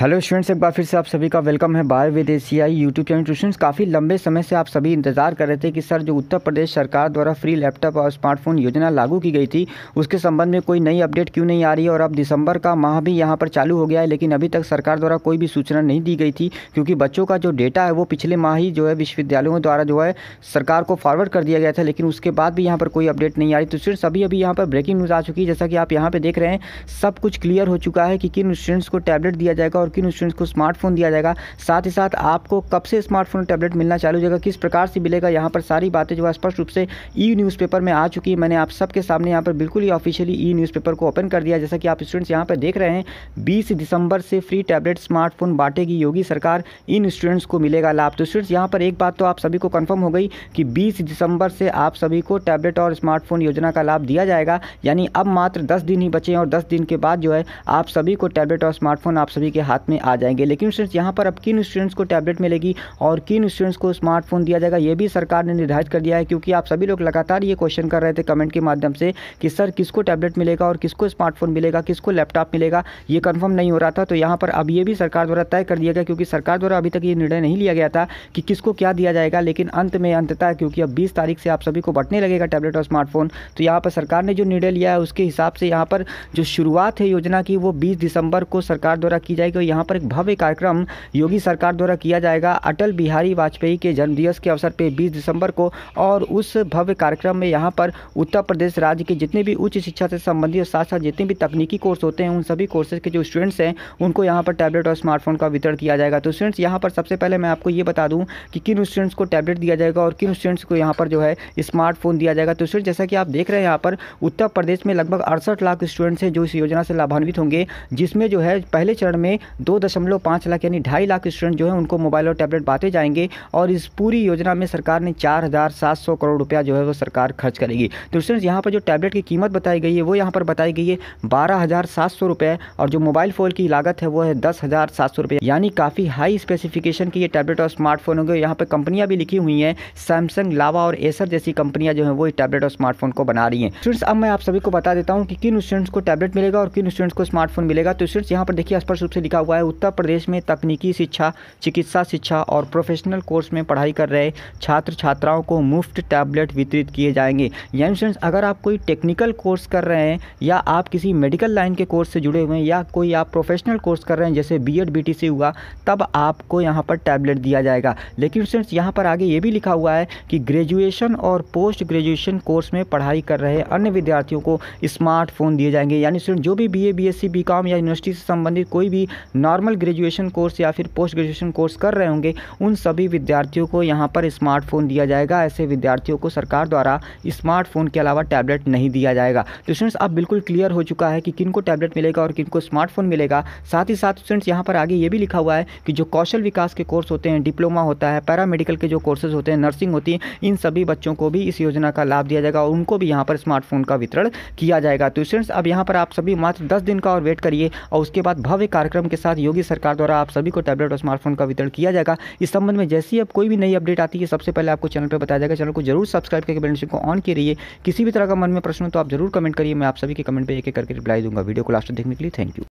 hello students एक बार फिर से आप सभी का वेलकम है बाय विद एसीआई यूट्यूब चैनल ट्यूशन काफ़ी लंबे समय से आप सभी इंतजार कर रहे थे कि सर जो उत्तर प्रदेश सरकार द्वारा फ्री लैपटॉप और स्मार्टफोन योजना लागू की गई थी उसके संबंध में कोई नई अपडेट क्यों नहीं आ रही है और अब दिसंबर का माह भी यहाँ पर चालू हो गया है लेकिन अभी तक सरकार द्वारा कोई भी सूचना नहीं दी गई थी क्योंकि बच्चों का जो डेटा है वो पिछले माह ही जो है विश्वविद्यालयों द्वारा जो है सरकार को फॉरवर्ड कर दिया गया था लेकिन उसके बाद भी यहाँ पर कोई अपडेट नहीं आ रही तो स्टूडेंट्स अभी अभी यहाँ पर ब्रेकिंग न्यूज़ आ चुकी है जैसा कि आप यहाँ पर देख रहे हैं सब कुछ क्लियर हो चुका है कि किन स्टूडेंट्स को टैबलेट दिया जाएगा और किन स्टूडेंट्स को स्मार्टफोन दिया जाएगा साथ ही साथ आपको कब से स्मार्टफोन टैबलेट मिलना चालू हो जाएगा किस प्रकार से मिलेगा यहाँ पर सारी बातें जो है स्पष्ट रूप से ई न्यूज़पेपर में आ चुकी है मैंने आप सबके सामने यहाँ पर बिल्कुल ही ऑफिशियली ई न्यूज़पेपर को ओपन कर दिया जैसा कि आप स्टूडेंट्स यहाँ पर देख रहे हैं बीस दिसंबर से फ्री टैबलेट स्मार्टफोन बांटेगी योगी सरकार इन स्टूडेंट्स को मिलेगा लाभ तो स्टूडेंट्स यहाँ पर एक बात तो आप सभी को कन्फर्म हो गई कि बीस दिसंबर से आप सभी को टैबलेट और स्मार्टफोन योजना का लाभ दिया जाएगा यानी अब मात्र दस दिन ही बचे हैं और दस दिन के बाद जो है आप सभी को टैबलेट और स्मार्टफोन आप सभी के हाथ हाथ में आ जाएंगे लेकिन स्टूडेंट्स यहाँ पर अब किन स्टूडेंट्स को टैबलेट मिलेगी और किन स्टूडेंट्स को स्मार्टफोन दिया जाएगा ये भी सरकार ने निर्धारित कर दिया है क्योंकि आप सभी लोग लगातार ये क्वेश्चन कर रहे थे कमेंट के माध्यम से कि सर किसको टैबलेट मिलेगा और किसको स्मार्टफोन मिलेगा किसको लैपटॉप मिलेगा ये कन्फर्म नहीं हो रहा था तो यहाँ पर अब ये भी सरकार द्वारा तय कर दिया गया क्योंकि सरकार द्वारा अभी तक ये निर्णय नहीं लिया गया था कि किसको क्या दिया जाएगा लेकिन अंत में अंतता क्योंकि अब बीस तारीख से आप सभी को बटने लगेगा टैबलेट और स्मार्टफोन तो यहाँ पर सरकार ने जो निर्णय लिया है उसके हिसाब से यहाँ पर जो शुरुआत है योजना की वो बीस दिसंबर को सरकार द्वारा की जाएगी यहाँ पर एक भव्य कार्यक्रम योगी सरकार द्वारा किया जाएगा अटल बिहारी वाजपेयी के जन्मदिवस के अवसर पर बीस दिसंबर को और उस भव्य कार्यक्रम में यहाँ पर उत्तर प्रदेश राज्य के जितने भी उच्च शिक्षा से संबंधित और साथ साथ जितने भी तकनीकी कोर्स होते हैं उन सभी कोर्सेज के जो स्टूडेंट्स हैं उनको यहाँ पर टैबलेट और स्मार्टफोन का वितरण किया जाएगा तो स्टूडेंट्स यहाँ पर सबसे पहले मैं आपको ये बता दूँ कि किन स्टूडेंट्स को टैबलेट दिया जाएगा और किन स्टूडेंट्स को यहाँ पर जो है स्मार्टफोन दिया जाएगा तो स्टूडेंट्स जैसा कि आप देख रहे हैं यहाँ पर उत्तर प्रदेश में लगभग अड़सठ लाख स्टूडेंट्स हैं जो इस योजना से लाभान्वित होंगे जिसमें जो है पहले चरण में दो दशमलव पाँच लाख यानी ढाई लाख स्टूडेंट जो है उनको मोबाइल और टैबलेट बांटे जाएंगे और इस पूरी योजना में सरकार ने चार हज़ार सात सौ करोड़ रुपया जो है वो सरकार खर्च करेगी तो स्टूडेंट्स यहाँ पर जो टैबलेट की कीमत बताई गई है वो यहाँ पर बताई गई है बारह हज़ार सात सौ रुपये और जो मोबाइल फ़ोन की लागत है वो है दस हज़ार सात सौ रुपये यानी काफ़ी हाई स्पेसिफिकेशन की ये टैबलेट और स्मार्टफोन होंगे यहाँ पर कंपनियाँ भी लिखी हुई हैं सैमसंग लावा और एसर जैसी कंपनियाँ जो हैं वो टैबलेट और स्मार्टफोन को बना रही हैं स्टूडेंट्स अब मैं आप सभी को बता देता हूँ कि किन स्टूडेंट्स को टैबलेट मिलेगा और किन स्टूडेंट्स को स्मार्टफोन मिलेगा तो स्टूडेंट्स यहाँ पर देखिए स्पष्ट रूप से लिखा हुआ है उत्तर प्रदेश में तकनीकी शिक्षा चिकित्सा शिक्षा और प्रोफेशनल कोर्स में पढ़ाई कर रहे छात्र छात्राओं को मुफ्त टैबलेट वितरित किए जाएंगे यानी स्टूडेंट्स अगर आप कोई टेक्निकल कोर्स कर रहे हैं या आप किसी मेडिकल लाइन के कोर्स से जुड़े हुए हैं या कोई आप प्रोफेशनल कोर्स कर रहे हैं जैसे बी एड हुआ तब आपको यहाँ पर टैबलेट दिया जाएगा लेकिन स्टूडेंट्स यहाँ पर आगे ये भी लिखा हुआ है कि ग्रेजुएशन और पोस्ट ग्रेजुएशन कोर्स में पढ़ाई कर रहे अन्य विद्यार्थियों को स्मार्टफोन दिए जाएंगे यानी स्टूडेंट जो भी बी ए बी या यूनिवर्सिटी से संबंधित कोई भी नॉर्मल ग्रेजुएशन कोर्स या फिर पोस्ट ग्रेजुएशन कोर्स कर रहे होंगे उन सभी विद्यार्थियों को यहाँ पर स्मार्टफोन दिया जाएगा ऐसे विद्यार्थियों को सरकार द्वारा स्मार्टफोन के अलावा टैबलेट नहीं दिया जाएगा तो स्टूडेंट्स अब बिल्कुल क्लियर हो चुका है कि किन को टैबलेट मिलेगा और किन को स्मार्टफोन मिलेगा साथ ही साथ स्टूडेंट्स यहाँ पर आगे ये भी लिखा हुआ है कि जो कौशल विकास के कोर्स होते हैं डिप्लोमा होता है पैरामेडिकल के जो कोर्सेज होते हैं नर्सिंग होती है इन सभी बच्चों को भी इस योजना का लाभ दिया जाएगा और उनको भी यहाँ पर स्मार्टफोन का वितरण किया जाएगा तो स्टूडेंट्स अब यहाँ पर आप सभी मात्र दस दिन का और वेट करिए और उसके बाद भव्य कार्यक्रम के साथ योगी सरकार द्वारा आप सभी को टैबलेट और स्मार्टफोन का वितरण किया जाएगा इस संबंध में जैसी अब कोई भी नई अपडेट आती है सबसे पहले आपको चैनल पर बताया जाएगा चैनल को जरूर सब्सक्राइब करके बेलनशिप को ऑन करिए किसी भी तरह का मन में प्रश्न हो तो आप जरूर कमेंट करिए मैं आप सभी के कमेंट पर एक एक करके रिप्लाई दूंगा वीडियो को लास्ट देखने के लिए थैंक यू